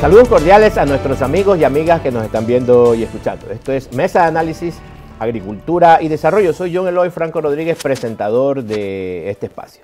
Saludos cordiales a nuestros amigos y amigas que nos están viendo y escuchando. Esto es Mesa de Análisis, Agricultura y Desarrollo. Soy John Eloy Franco Rodríguez, presentador de este espacio.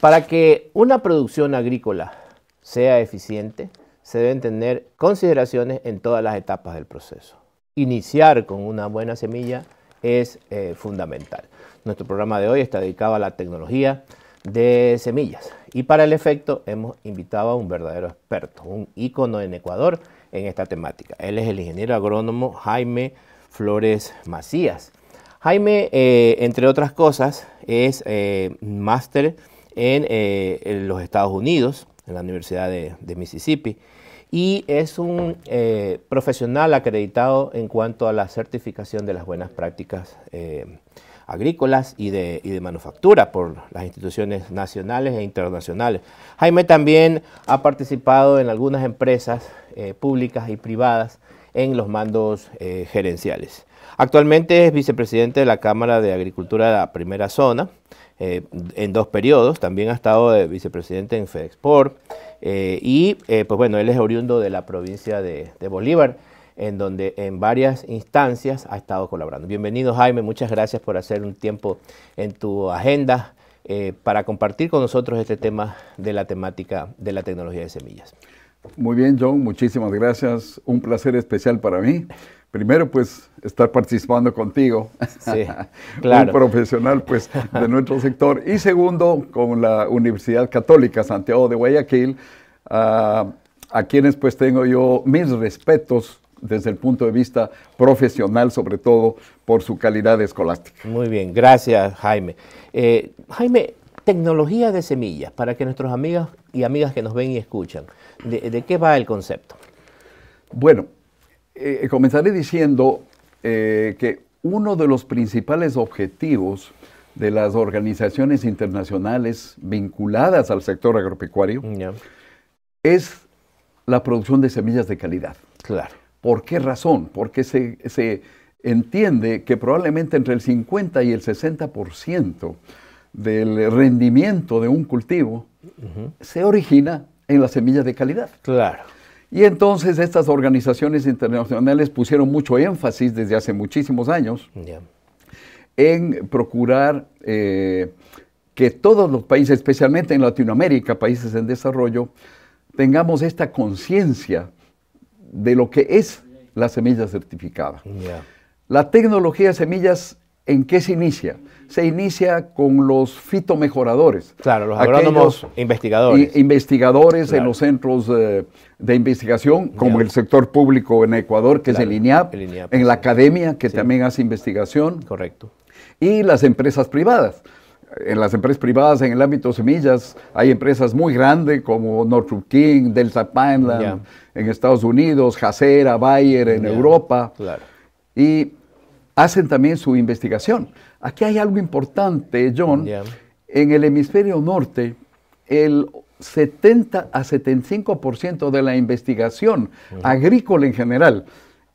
Para que una producción agrícola sea eficiente, se deben tener consideraciones en todas las etapas del proceso. Iniciar con una buena semilla es eh, fundamental. Nuestro programa de hoy está dedicado a la tecnología, de semillas. Y para el efecto hemos invitado a un verdadero experto, un ícono en Ecuador en esta temática. Él es el ingeniero agrónomo Jaime Flores Macías. Jaime, eh, entre otras cosas, es eh, máster eh, en, los Estados Unidos, en la Universidad de, de Mississippi, y es un profesional acreditado en cuanto a la certificación de las buenas prácticas agrícolas y de, y de manufactura por las instituciones nacionales e internacionales. Jaime también ha participado en algunas empresas eh, públicas y privadas en los mandos eh, gerenciales. Actualmente es vicepresidente de la Cámara de Agricultura de la Primera Zona, eh, en dos periodos, también ha estado de vicepresidente en FedExport, y pues bueno, él es oriundo de la provincia de Bolívar, en donde en varias instancias ha estado colaborando. Bienvenido Jaime, muchas gracias por hacer un tiempo en tu agenda eh, para compartir con nosotros este tema de la temática de la tecnología de semillas. Muy bien John, muchísimas gracias, un placer especial para mí. Primero, pues, estar participando contigo, sí, un profesional, pues, de nuestro sector. Y segundo, con la Universidad Católica Santiago de Guayaquil, ah, a quienes pues tengo yo mis respetos desde el punto de vista profesional, sobre todo por su calidad escolástica. Muy bien, gracias Jaime. Eh, Jaime, tecnología de semillas, para que nuestros amigos y amigas que nos ven y escuchan, ¿de, qué va el concepto? Bueno, eh, comenzaré diciendo eh, que uno de los principales objetivos de las organizaciones internacionales vinculadas al sector agropecuario es la producción de semillas de calidad. Claro. ¿Por qué razón? Porque se, entiende que probablemente entre el 50 y el 60% del rendimiento de un cultivo se origina en las semillas de calidad. Claro. Y entonces estas organizaciones internacionales pusieron mucho énfasis desde hace muchísimos años en procurar eh, que todos los países, especialmente en Latinoamérica, países en desarrollo, tengamos esta conciencia de lo que es la semilla certificada. La tecnología de semillas, ¿en qué se inicia? Se inicia con los fitomejoradores. Claro, los agrónomos investigadores. Investigadores en los centros eh, de investigación, como el sector público en Ecuador, que es el INIAP, en la academia, que también hace investigación. Correcto. Y las empresas privadas en las empresas privadas, en el ámbito semillas, hay empresas muy grandes como Northrop King, Delta Pineland en Estados Unidos, Jacera, Bayer en Europa. Y hacen también su investigación. Aquí hay algo importante, John. En el hemisferio norte, el 70 a 75% de la investigación agrícola en general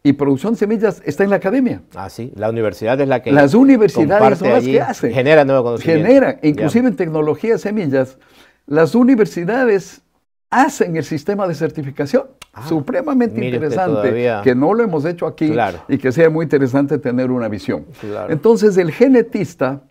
y producción de semillas está en la academia. Ah, sí, la universidad es la que. Las universidades son las que hacen. genera nuevo conocimiento. genera inclusive en tecnología de semillas, las universidades hacen el sistema de certificación. Ah, Supremamente interesante, que no lo hemos hecho aquí y que sea muy interesante tener una visión. Entonces, el genetista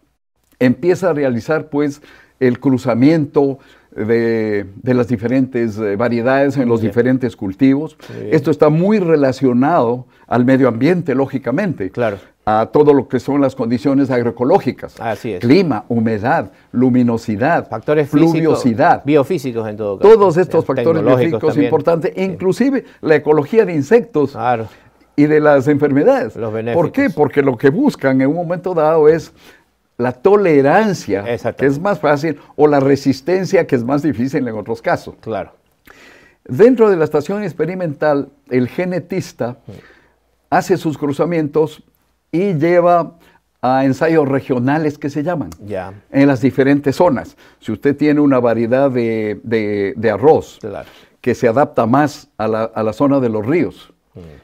empieza a realizar, pues, el cruzamiento, de, las diferentes eh, variedades en los diferentes cultivos. Esto está muy relacionado al medio ambiente, lógicamente. Claro. A todo lo que son las condiciones agroecológicas. Así Clima, humedad, luminosidad, factores biofísicos en todo caso. Todos estos eh, factores biofísicos importantes, inclusive la ecología de insectos. y de las enfermedades. Los ¿Por qué? Porque lo que buscan en un momento dado es la tolerancia, que es más fácil, o la resistencia, que es más difícil en otros casos. Claro. Dentro de la estación experimental, el genetista mm. hace sus cruzamientos y lleva a ensayos regionales que se llaman en las diferentes zonas. Si usted tiene una variedad de, arroz que se adapta más a la, a la, zona de los ríos,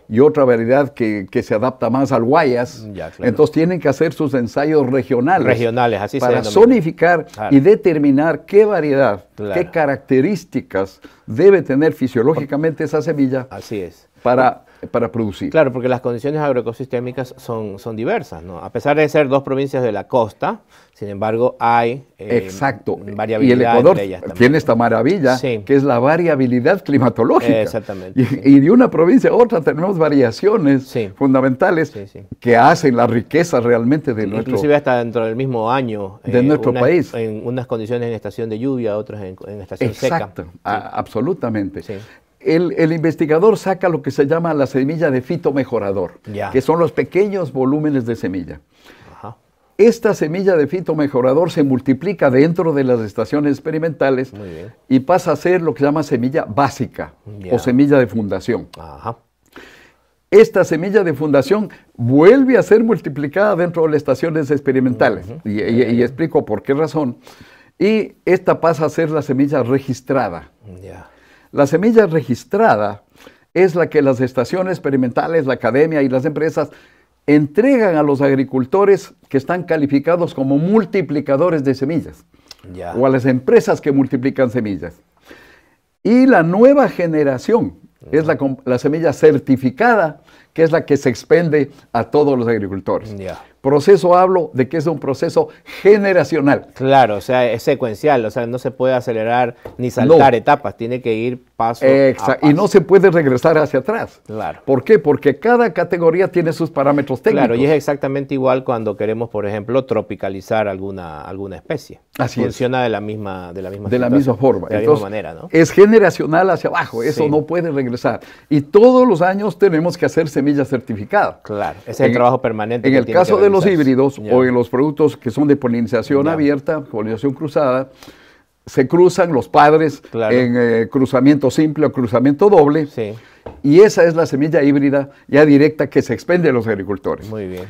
y otra variedad que, se adapta más al guayas. Mm, Entonces tienen que hacer sus ensayos regionales. Regionales, así Para zonificar y determinar qué variedad, qué características debe tener fisiológicamente esa semilla. Así es. Para para producir. Claro, porque las condiciones agroecosistémicas son, son diversas, ¿no? A pesar de ser dos provincias de la costa, sin embargo, hay eh, Exacto. variabilidad. Y el Ecuador tiene esta maravilla, que es la variabilidad climatológica. exactamente. Y, de una provincia a otra tenemos variaciones fundamentales que hacen la riqueza realmente de nuestro Inclusive hasta dentro del mismo año. De eh, nuestro país. En unas condiciones en estación de lluvia, otras en, estación seca. Exacto, absolutamente el, investigador saca lo que se llama la semilla de fitomejorador, que son los pequeños volúmenes de semilla. Esta semilla de fitomejorador se multiplica dentro de las estaciones experimentales y pasa a ser lo que se llama semilla básica o semilla de fundación. Esta semilla de fundación vuelve a ser multiplicada dentro de las estaciones experimentales. y, explico por qué razón. Y esta pasa a ser la semilla registrada. La semilla registrada es la que las estaciones experimentales, la academia y las empresas entregan a los agricultores que están calificados como multiplicadores de semillas o a las empresas que multiplican semillas. Y la nueva generación es la, semilla certificada, que es la que se expende a todos los agricultores. Proceso hablo de que es un proceso generacional. Claro, o sea, es secuencial, o sea, no se puede acelerar ni saltar etapas, tiene que ir paso. Exacto. Y no se puede regresar hacia atrás. Claro. ¿Por qué? Porque cada categoría tiene sus parámetros técnicos. Claro, y es exactamente igual cuando queremos, por ejemplo, tropicalizar alguna, alguna especie. Así Funciona de la misma de la misma De la misma forma. De la misma manera, ¿no? Es generacional hacia abajo, eso no puede regresar. Y todos los años tenemos que hacer semillas certificadas. Claro, ese es el trabajo permanente. En el caso de los híbridos o en los productos que son de polinización abierta, polinización cruzada, se cruzan los padres en eh, cruzamiento simple o cruzamiento doble. Y esa es la semilla híbrida ya directa que se expende a los agricultores. Muy bien.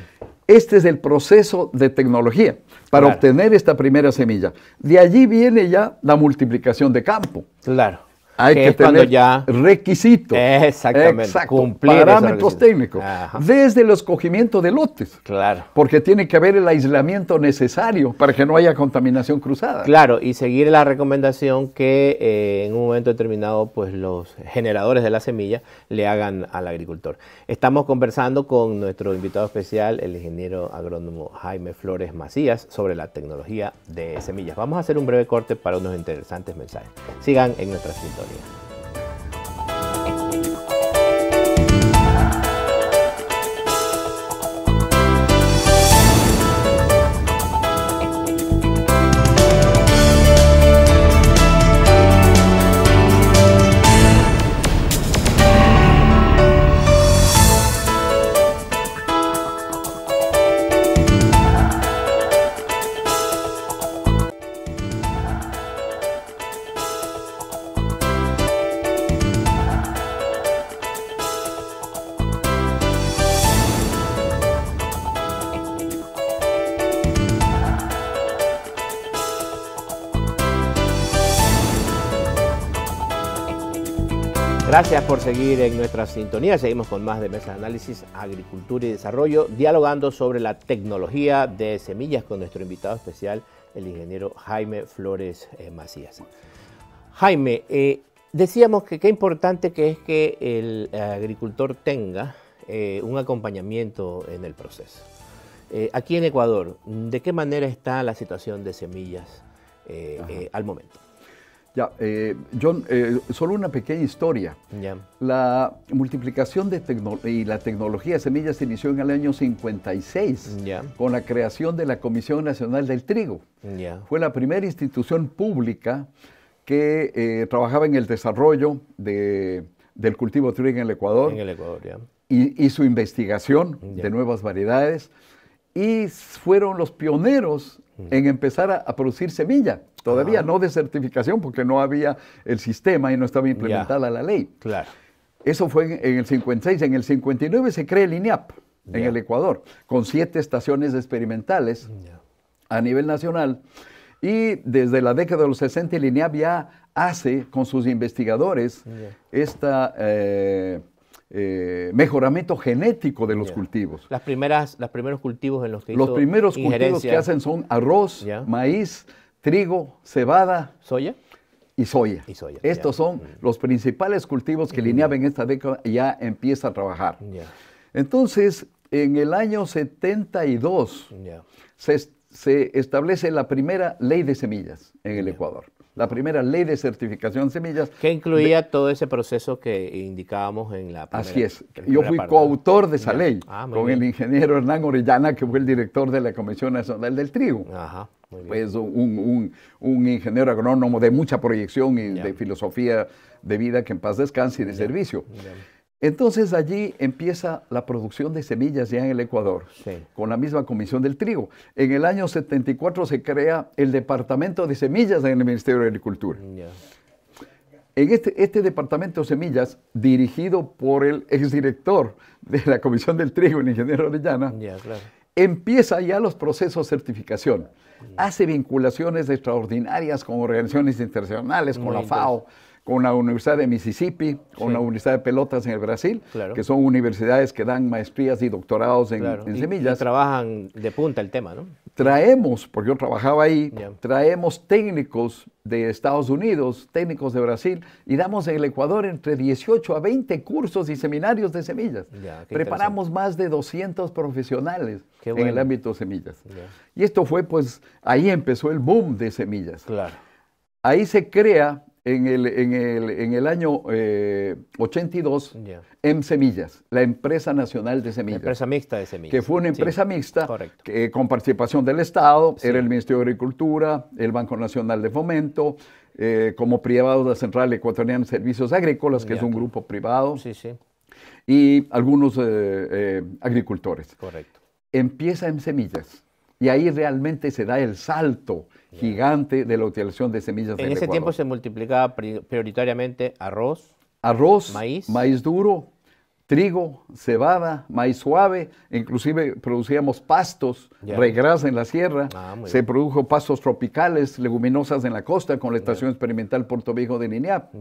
Este es el proceso de tecnología para obtener esta primera semilla. De allí viene ya la multiplicación de campo. Claro hay que, tener ya... requisitos. Exactamente. cumplir parámetros técnicos. Desde el escogimiento de lotes. Claro. Porque tiene que haber el aislamiento necesario para que no haya contaminación cruzada. Claro, y seguir la recomendación que eh, en un momento determinado, pues los generadores de la semilla le hagan al agricultor. Estamos conversando con nuestro invitado especial, el ingeniero agrónomo Jaime Flores Macías, sobre la tecnología de semillas. Vamos a hacer un breve corte para unos interesantes mensajes. Sigan en nuestra cinta. audio. Gracias por seguir en nuestra sintonía. Seguimos con más de Mesa de Análisis, Agricultura y Desarrollo, dialogando sobre la tecnología de semillas con nuestro invitado especial, el ingeniero Jaime Flores eh, Macías. Jaime, eh, decíamos que qué importante que es que el eh, agricultor tenga un acompañamiento en el proceso. aquí en Ecuador, ¿de qué manera está la situación de semillas al momento? Ya, eh, John, eh, solo una pequeña historia. La multiplicación de y la tecnología de semillas se inició en el año 56 con la creación de la Comisión Nacional del Trigo. Fue la primera institución pública que eh, trabajaba en el desarrollo del cultivo de trigo en el Ecuador. En el Ecuador, y, y, su investigación de nuevas variedades. Y fueron los pioneros en empezar a, producir semilla. Todavía no de certificación porque no había el sistema y no estaba implementada la ley. Claro. Eso fue en, el 56. En el 59 se crea el INEAP en el Ecuador, con siete estaciones experimentales mm, a nivel nacional. Y desde la década de los 60 el INEAP ya hace con sus investigadores esta... Eh, eh, mejoramiento genético de los cultivos. Las primeras, los primeros cultivos en los que Los primeros cultivos que hacen son arroz, maíz, trigo, cebada. ¿Soya? Y soya. Estos son mm. los principales cultivos que Lineaba en esta década ya empieza a trabajar. Entonces, en el año 72 se, establece la primera ley de semillas en el Ecuador la primera ley de certificación de semillas. Que incluía todo ese proceso que indicábamos en la primera Así es. Yo fui coautor de esa ley ah, con el ingeniero Hernán Orellana, que fue el director de la Comisión Nacional del Trigo. Ajá. Muy Pues un, ingeniero agrónomo de mucha proyección y de filosofía de vida que en paz descanse y de servicio. Entonces allí empieza la producción de semillas ya en el Ecuador, con la misma Comisión del Trigo. En el año 74 se crea el Departamento de Semillas en el Ministerio de Agricultura. En este, este, Departamento de Semillas, dirigido por el exdirector de la Comisión del Trigo, el ingeniero Orellana, empieza ya los procesos de certificación. Hace vinculaciones extraordinarias con organizaciones internacionales, con la FAO con la Universidad de Mississippi, con la Universidad de Pelotas en el Brasil, que son universidades que dan maestrías y doctorados en, semillas. trabajan de punta el tema, ¿no? Traemos, porque yo trabajaba ahí, traemos técnicos de Estados Unidos, técnicos de Brasil, y damos en el Ecuador entre 18 a 20 cursos y seminarios de semillas. Preparamos más de 200 profesionales en el ámbito de semillas. Y esto fue, pues, ahí empezó el boom de semillas. Claro. Ahí se crea en el, año 82 eh, yeah. Semillas, la empresa nacional de semillas. La empresa mixta de semillas. Que fue una empresa mixta con participación del Estado, era el Ministerio de Agricultura, el Banco Nacional de Fomento, eh, como privado de la Central Ecuatoriana de Servicios Agrícolas, que es un grupo privado, sí, y algunos eh, agricultores. Correcto. Empieza en Semillas y ahí realmente se da el salto gigante de la utilización de semillas. En ese tiempo se multiplicaba prioritariamente arroz, arroz, maíz, maíz duro, trigo, cebada, maíz suave, inclusive producíamos pastos, regras en la sierra, ah, se produjo pastos tropicales, leguminosas en la costa con la estación experimental Puerto Viejo de Liniap,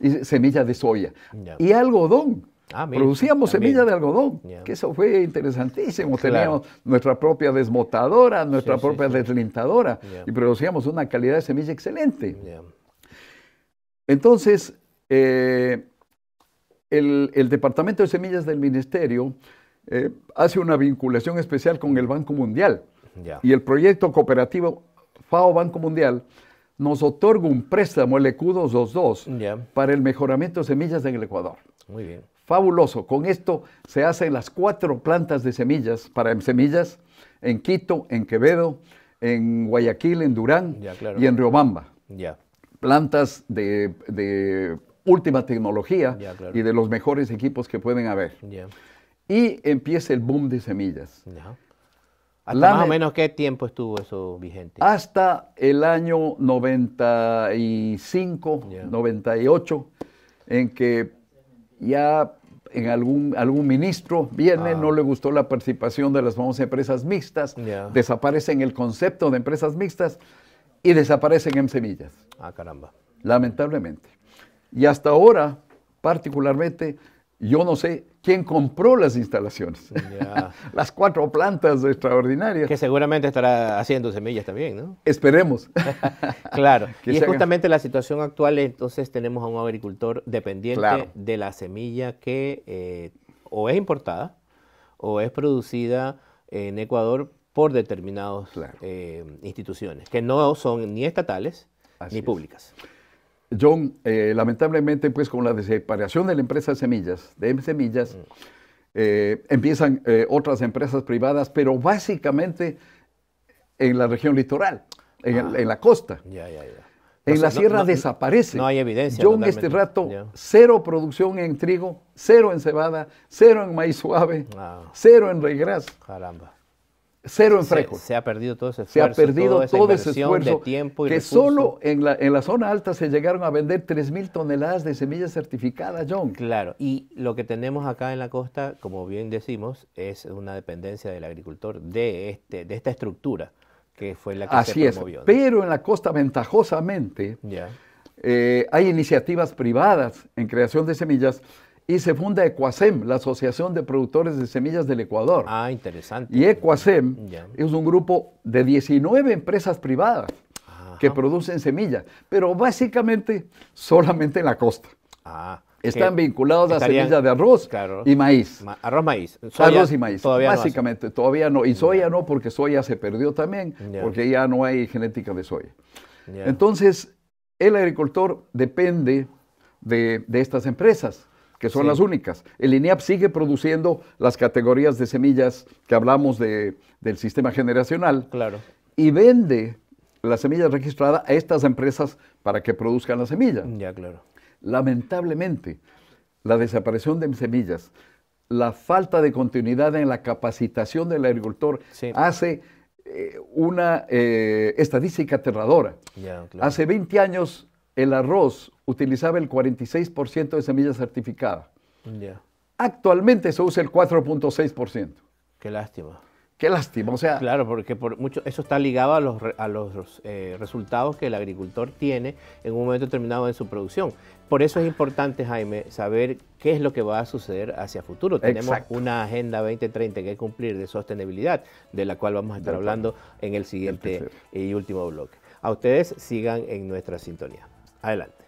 y semillas de soya y algodón. Ah, producíamos semillas de algodón, que eso fue interesantísimo. Teníamos nuestra propia desmotadora, nuestra propia deslintadora y producíamos una calidad de semilla excelente. Entonces, eh, el, Departamento de Semillas del Ministerio eh, hace una vinculación especial con el Banco Mundial y el proyecto cooperativo FAO Banco Mundial nos otorga un préstamo, el Ecu 222 para el mejoramiento de semillas en el Ecuador. Muy bien fabuloso. Con esto se hacen las cuatro plantas de semillas para semillas en Quito, en Quevedo, en Guayaquil, en Durán y en Riobamba. Plantas de, última tecnología y de los mejores equipos que pueden haber. Y empieza el boom de semillas. ¿Hasta más o menos qué tiempo estuvo eso vigente? Hasta el año 95, 98, en que ya en algún, algún ministro viene, ah. no le gustó la participación de las famosas empresas mixtas, desaparecen el concepto de empresas mixtas y desaparecen en semillas. Ah, caramba. Lamentablemente. Y hasta ahora, particularmente, yo no sé quién compró las instalaciones. las cuatro plantas extraordinarias. Que seguramente estará haciendo semillas también, ¿no? Esperemos. claro. y es justamente la situación actual, entonces tenemos a un agricultor dependiente de la semilla que eh, o es importada o es producida en Ecuador por determinadas eh, instituciones, que no son ni estatales ni públicas. John, eh, lamentablemente, pues con la desaparición de la empresa de Semillas, de M Semillas, mm. eh, empiezan eh, otras empresas privadas, pero básicamente en la región litoral, en, ah. la costa. Ya, ya, ya. En la sierra desaparece. No hay evidencia. John, este rato, cero producción en trigo, cero en cebada, cero en maíz suave, ah. cero en regras. Caramba cero en Se, ha perdido todo ese esfuerzo. Se ha perdido todo ese De tiempo y que solo en la, zona alta se llegaron a vender 3.000 toneladas de semillas certificadas, John. Claro, y lo que tenemos acá en la costa, como bien decimos, es una dependencia del agricultor de, este, de esta estructura que fue la que se promovió. Así es, pero en la costa ventajosamente eh, hay iniciativas privadas en creación de semillas y se funda Ecuasem, la Asociación de Productores de Semillas del Ecuador. Ah, interesante. Y Ecuasem es un grupo de 19 empresas privadas que producen semillas, pero básicamente solamente en la costa. Ah, Están vinculados a semillas de arroz y maíz. arroz, maíz. arroz y maíz. básicamente, todavía no. Y soya no, porque soya se perdió también, porque ya no hay genética de soya. Entonces, el agricultor depende de, de estas empresas que son las únicas. El INEAP sigue produciendo las categorías de semillas que hablamos de, del sistema generacional. Claro. Y vende las semillas registradas a estas empresas para que produzcan la semilla. Ya, claro. Lamentablemente, la desaparición de semillas, la falta de continuidad en la capacitación del agricultor hace eh, una eh, estadística aterradora. Ya, claro. Hace 20 años el arroz utilizaba el 46% de semillas certificadas Actualmente se usa el 4.6%. Qué lástima. Qué lástima, o sea... Claro, porque por mucho, eso está ligado a los, a los eh, resultados que el agricultor tiene en un momento determinado en su producción. Por eso es importante, Jaime, saber qué es lo que va a suceder hacia futuro. Tenemos una Agenda 2030 que cumplir de sostenibilidad, de la cual vamos a estar hablando en el siguiente y último bloque. A ustedes sigan en nuestra sintonía. Adelante.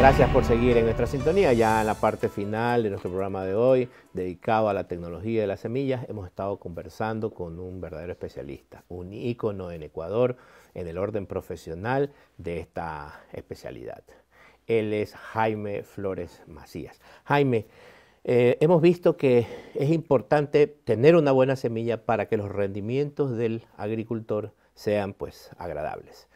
Gracias por seguir en nuestra sintonía. Ya en la parte final de nuestro programa de hoy, dedicado a la tecnología de las semillas, hemos estado conversando con un verdadero especialista, un ícono en Ecuador en el orden profesional de esta especialidad. Él es Jaime Flores Macías. Jaime, eh, hemos visto que es importante tener una buena semilla para que los rendimientos del agricultor sean pues agradables.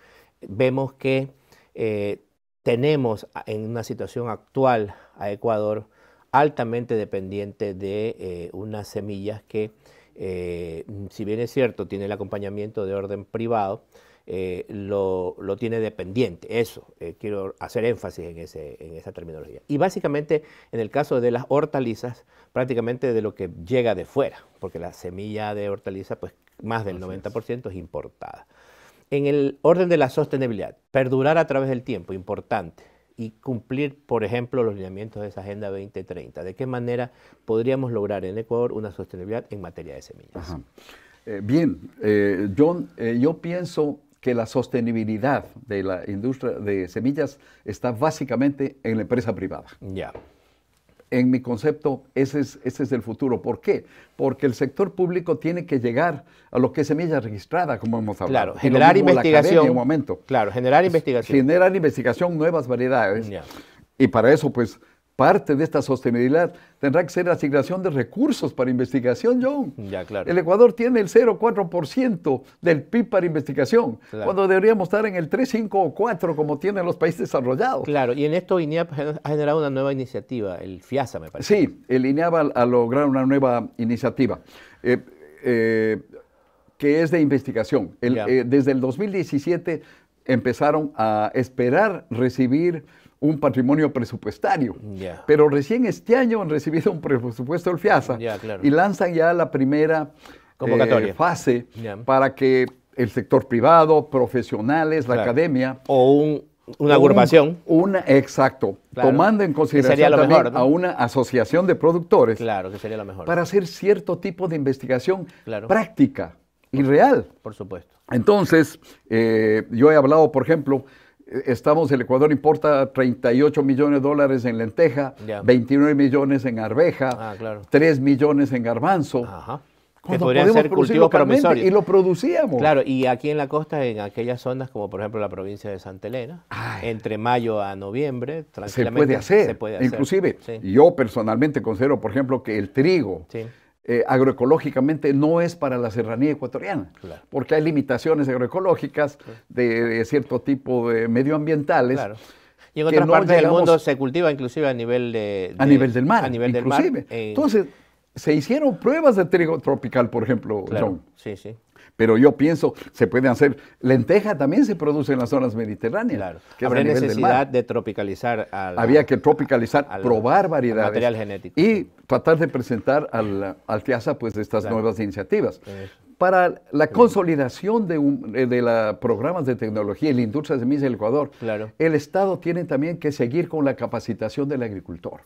Vemos que eh, tenemos en una situación actual a Ecuador altamente dependiente de eh, unas semillas que, eh, si bien es cierto, tiene el acompañamiento de orden privado, eh, lo, tiene dependiente. Eso, quiero hacer énfasis en, esa terminología. Y básicamente, en el caso de las hortalizas, prácticamente de lo que llega de fuera, porque la semilla de hortaliza, pues más del 90% es importada. En el orden de la sostenibilidad, perdurar a través del tiempo, importante, y cumplir, por ejemplo, los lineamientos de esa Agenda 2030. ¿De qué manera podríamos lograr en Ecuador una sostenibilidad en materia de semillas? Eh, bien, John, eh, eh, yo pienso que la sostenibilidad de la industria de semillas está básicamente en la empresa privada. Ya en mi concepto, ese es, ese es el futuro. ¿Por qué? Porque el sector público tiene que llegar a lo que es semilla registrada, como hemos hablado. Claro, generar investigación. un momento. Claro, generar investigación. Generar investigación, nuevas variedades. Y para eso, pues, Parte de esta sostenibilidad tendrá que ser la asignación de recursos para investigación, John. Ya, claro. El Ecuador tiene el 0,4% del PIB para investigación, cuando deberíamos estar en el 3, 5 o 4 como tienen los países desarrollados. Claro, y en esto INEAP ha generado una nueva iniciativa, el FIASA, me parece. Sí, el INEAP ha, logrado una nueva iniciativa. Eh, eh, que es de investigación. Eh, desde el 2017 empezaron a esperar recibir un patrimonio presupuestario. Pero recién este año han recibido un presupuesto del FIASA y lanzan ya la primera eh, fase para que el sector privado, profesionales, la academia... O una agrupación. exacto. Tomando en consideración a una asociación de productores. Claro, que sería lo mejor. Para hacer cierto tipo de investigación práctica y real. Por supuesto. Entonces, eh, yo he hablado, por ejemplo, estamos, el Ecuador importa 38 millones de dólares en lenteja, 29 millones en arveja, 3 ah, millones en garbanzo. Ajá. Que podrían ser cultivos promisorios. Y lo producíamos. Claro, y aquí en la costa, en aquellas zonas como por ejemplo la provincia de Santa Elena, entre mayo a noviembre, tranquilamente se puede hacer. Inclusive, yo personalmente considero, por ejemplo, que el trigo. Sí eh, agroecológicamente no es para la serranía ecuatoriana, porque hay limitaciones agroecológicas de, cierto tipo de medioambientales. Y en otras parte partes del mundo se cultiva inclusive a nivel de, a nivel del mar, eh, Entonces, se hicieron pruebas de trigo tropical, por ejemplo, John. Sí, sí pero yo pienso, se puede hacer, lenteja también se produce en las zonas mediterráneas. Claro. Habría necesidad de tropicalizar. Al, Había que tropicalizar, probar variedades. Y tratar de presentar al, al TIASA pues estas nuevas iniciativas para la consolidación de, los eh, de la programas de tecnología y la industria de semillas del Ecuador, el Estado tiene también que seguir con la capacitación del agricultor.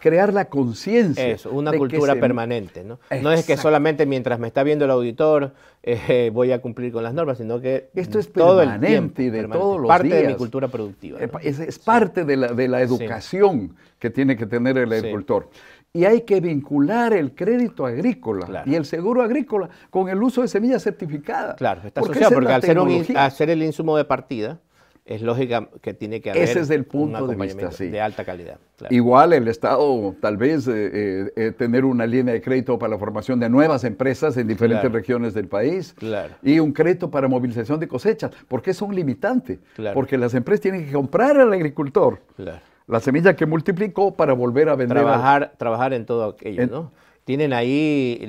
Crear la conciencia. Eso, una cultura permanente. ¿no? es que solamente mientras me está viendo el auditor eh, voy a cumplir con las normas, sino que esto es permanente de todos los días. de mi cultura productiva. Eh, es, parte de, la, educación que tiene que tener el agricultor y hay que vincular el crédito agrícola y el seguro agrícola con el uso de semillas certificadas. Claro, está asociado porque al ser, hacer el insumo de partida es lógica que tiene que haber Ese de de alta calidad. Igual el Estado tal vez eh, eh, eh, tener una línea de crédito para la formación de nuevas empresas en diferentes regiones del país y un crédito para movilización de cosechas, porque es un limitante, porque las empresas tienen que comprar al agricultor. Claro la semilla que multiplicó para volver a vender. Trabajar, trabajar en todo aquello, ¿no? Tienen ahí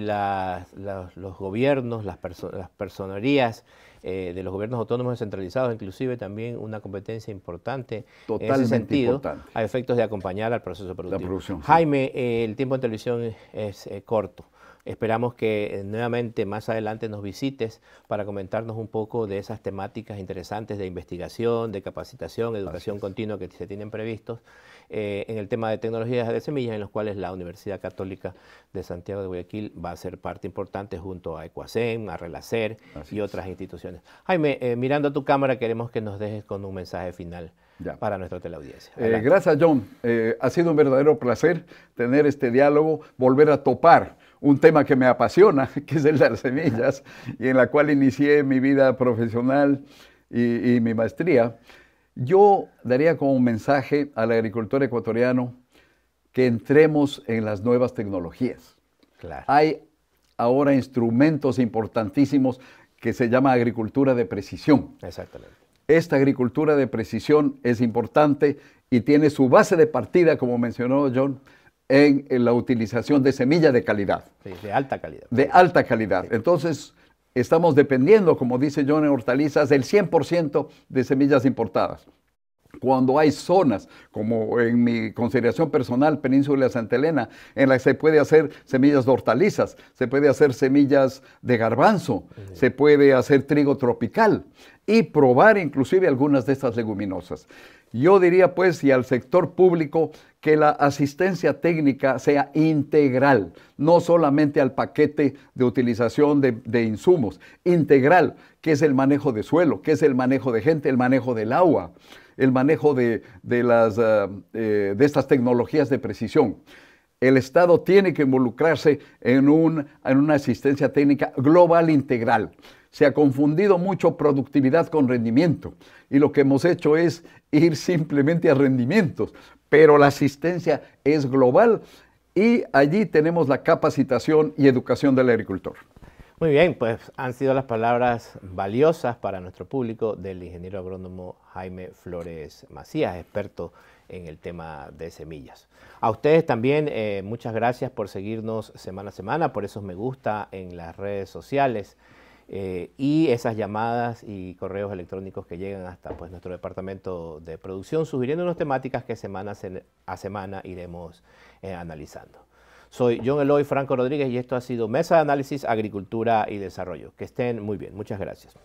los gobiernos, las, personas las personerías eh, de los gobiernos autónomos descentralizados, inclusive también una competencia importante en ese sentido, a efectos de acompañar al proceso productivo. producción, Jaime, eh, el tiempo en televisión es eh, corto. Esperamos que eh, nuevamente más adelante nos visites para comentarnos un poco de esas temáticas interesantes de investigación, de capacitación, educación continua que se tienen previstos eh, en el tema de tecnologías de semillas, en los cuales la Universidad Católica de Santiago de Guayaquil va a ser parte importante junto a Ecuasem, a Relacer y otras instituciones. Jaime, eh, mirando a tu cámara, queremos que nos dejes con un mensaje final. para nuestra teleaudiencia. gracias, John. ha sido un verdadero placer tener este diálogo, volver a topar un tema que me apasiona, que es el de las semillas, y en la cual inicié mi vida profesional y, mi maestría, yo daría como un mensaje al agricultor ecuatoriano que entremos en las nuevas tecnologías. Hay ahora instrumentos importantísimos que se llama agricultura de precisión. Exactamente. Esta agricultura de precisión es importante y tiene su base de partida, como mencionó John, en, la utilización de semillas de calidad. de alta calidad. De alta calidad. Entonces, estamos dependiendo, como dice John en hortalizas, del 100% de semillas importadas. Cuando hay zonas, como en mi consideración personal, Península de Santa Elena, en la que se puede hacer semillas de hortalizas, se puede hacer semillas de garbanzo, se puede hacer trigo tropical y probar inclusive algunas de estas leguminosas. Yo diría pues y al sector público que la asistencia técnica sea integral, no solamente al paquete de utilización de, insumos, integral, que es el manejo de suelo, que es el manejo de gente, el manejo del agua, el manejo de, las, ah, eh, de estas tecnologías de precisión. El Estado tiene que involucrarse en, un, en una asistencia técnica global integral se ha confundido mucho productividad con rendimiento. Y lo que hemos hecho es ir simplemente a rendimientos, pero la asistencia es global y allí tenemos la capacitación y educación del agricultor. Muy bien, pues han sido las palabras valiosas para nuestro público del ingeniero agrónomo Jaime Flores Macías, experto en el tema de semillas. A ustedes también eh, muchas gracias por seguirnos semana a semana, por esos me gusta en las redes sociales. Eh, y esas llamadas y correos electrónicos que llegan hasta pues, nuestro departamento de producción, unas temáticas que semana a semana iremos eh, analizando. Soy John Eloy Franco Rodríguez y esto ha sido Mesa de Análisis, Agricultura y Desarrollo. Que estén muy bien. Muchas gracias.